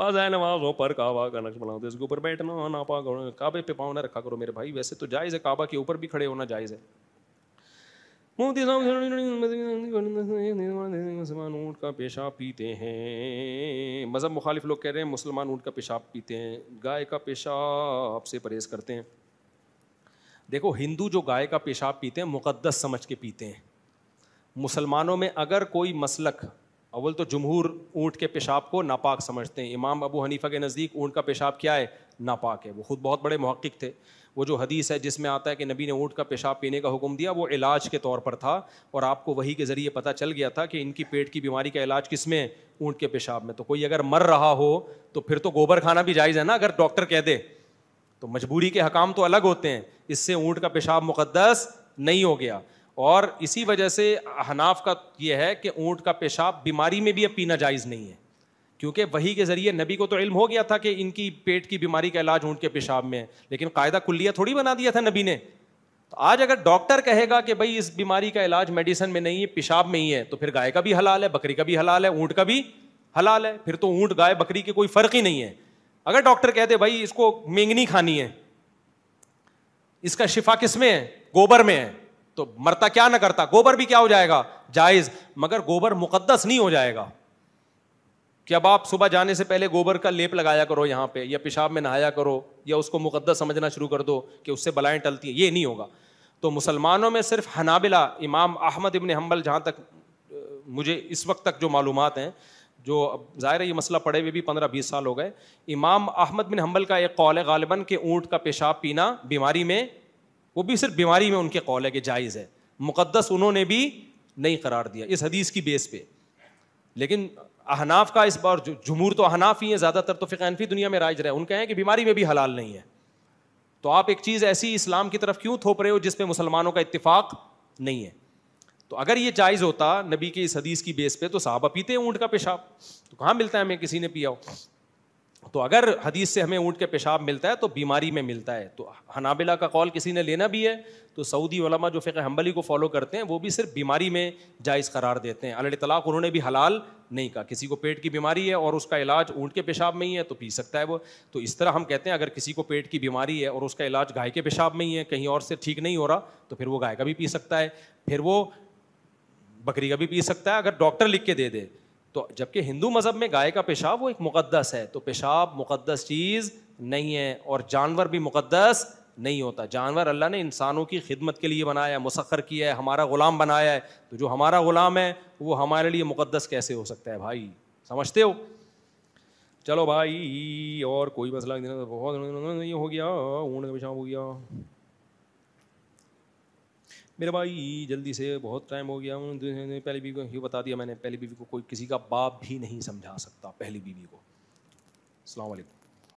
पास आए नमाजों पर काबा का नक्श बनाओ इसके ऊपर बैठना हो पा करो काबे पे पाँव ना रखा करो मेरे भाई वैसे तो जायज़ है काबा के ऊपर भी खड़े होना जायज़ है मुसलमान ऊँट का पेशाब पीते हैं मज़हब मुखालिफ लोग कह रहे हैं मुसलमान ऊँट का पेशाब पीते हैं गाय का पेशाब से परहेज़ करते हैं देखो हिंदू जो गाय का पेशाब पीते हैं मुकद्दस समझ के पीते हैं मुसलमानों में अगर कोई मसलक अवल तो जमहूर ऊँट के पेशाब को नापाक समझते हैं इमाम अबू हनीफा के नज़दीक ऊँट का पेशाब क्या है नापाक है वो खुद बहुत बड़े महक़ थे वो जो हदीस है जिसमें आता है कि नबी ने ऊँट का पेशाब पीने का हुक्म दिया वो इलाज के तौर पर था और आपको वही के ज़रिए पता चल गया था कि इनकी पेट की बीमारी का इलाज किस में ऊँट के पेशाब में तो कोई अगर मर रहा हो तो फिर तो गोबर खाना भी जायज़ है ना अगर डॉक्टर कह दे तो मजबूरी के हकाम तो अलग होते हैं इससे ऊँट का पेशाब मुकदस नहीं हो गया और इसी वजह से हनाफ का ये है कि ऊँट का पेशाब बीमारी में भी अब पीना जायज़ नहीं है क्योंकि वही के ज़रिए नबी को तो इल्म हो गया था कि इनकी पेट की बीमारी का इलाज ऊँट के पेशाब में है लेकिन कायदा कुल्लिया थोड़ी बना दिया था नबी ने तो आज अगर डॉक्टर कहेगा कि भाई इस बीमारी का इलाज मेडिसिन में नहीं है पेशाब में ही है तो फिर गाय का भी हलाल है बकरी का भी हलाल है ऊँट का भी हलाल है फिर तो ऊँट गाय बकरी के कोई फ़र्क ही नहीं है अगर डॉक्टर कहते भाई इसको मेंगनी खानी है इसका शिफा किस में है गोबर में है तो मरता क्या ना करता गोबर भी क्या हो जाएगा जायज मगर गोबर मुकद्दस नहीं हो जाएगा कि अब आप सुबह जाने से पहले गोबर का लेप लगाया करो यहां पे या पेशाब में नहाया करो या उसको मुकद्दस समझना शुरू कर दो कि उससे बलाएं टलती हैं ये नहीं होगा तो मुसलमानों में सिर्फ हनाबिला इमाम अहमद इबन हम्बल जहां तक मुझे इस वक्त तक जो मालूम हैं जो अब ज़ाहिर है ये मसला पड़े हुए भी पंद्रह बीस साल हो गए इमाम अहमद बिन हम्बल का एक कौल है गालिबा के ऊँट का पेशाब पीना बीमारी में वो भी सिर्फ बीमारी में उनके कौल है कि जायज़ है मुकदस उन्होंने भी नहीं करार दिया इस हदीस की बेस पे लेकिन अहनाफ का इस बार जमूर तो अहनाफ ही है ज़्यादातर तो फ़िकानफी दुनिया में राइज रहे उनका है कि बीमारी में भी हलाल नहीं है तो आप एक चीज़ ऐसी इस्लाम की तरफ क्यों थोप रहे हो जिसपे मुसलमानों का इतफाक़ नहीं है तो अगर ये जायज़ होता नबी की इस हदीस की बेस पे तो साहबा पीते हैं ऊँट का पेशाब तो कहाँ मिलता है हमें किसी ने पिया हो तो अगर हदीस से हमें ऊँट के पेशाब मिलता है तो बीमारी में मिलता है तो हनाबिला का कौल किसी ने लेना भी है तो सऊदी वलमा जो फ़िक हम्बली को फॉलो करते हैं वो भी सिर्फ बीमारी में जायज़ करार देते हैं अल तलाक उन्होंने भी हलाल नहीं कहा किसी को पेट की बीमारी है और उसका इलाज ऊँट के पेशाब में ही है तो पी सकता है वो तो इस तरह हम कहते हैं अगर किसी को पेट की बीमारी है और उसका इलाज गाय के पेशाब में ही है कहीं और से ठीक नहीं हो रहा तो फिर वो गाय का भी पी सकता है फिर वो बकरी का भी पी सकता है अगर डॉक्टर लिख के दे दे तो जबकि हिंदू मज़हब में गाय का पेशाब वो एक मुक़दस है तो पेशाब मुक़दस चीज़ नहीं है और जानवर भी मुक़दस नहीं होता जानवर अल्लाह ने इंसानों की खिदमत के लिए बनाया है मुसखर किया है हमारा ग़ुलाम बनाया है तो जो हमारा ग़ुलाम है वो हमारे लिए मुक़दस कैसे हो सकता है भाई समझते हो चलो भाई और कोई मसला नहीं हो गया ऊँट का पेशाब हो गया मेरे भाई जल्दी से बहुत टाइम हो गया उन्होंने पहली बीवी को ये बता दिया मैंने पहली बीवी को कोई किसी का बाप भी नहीं समझा सकता पहली बीवी को अलैक्म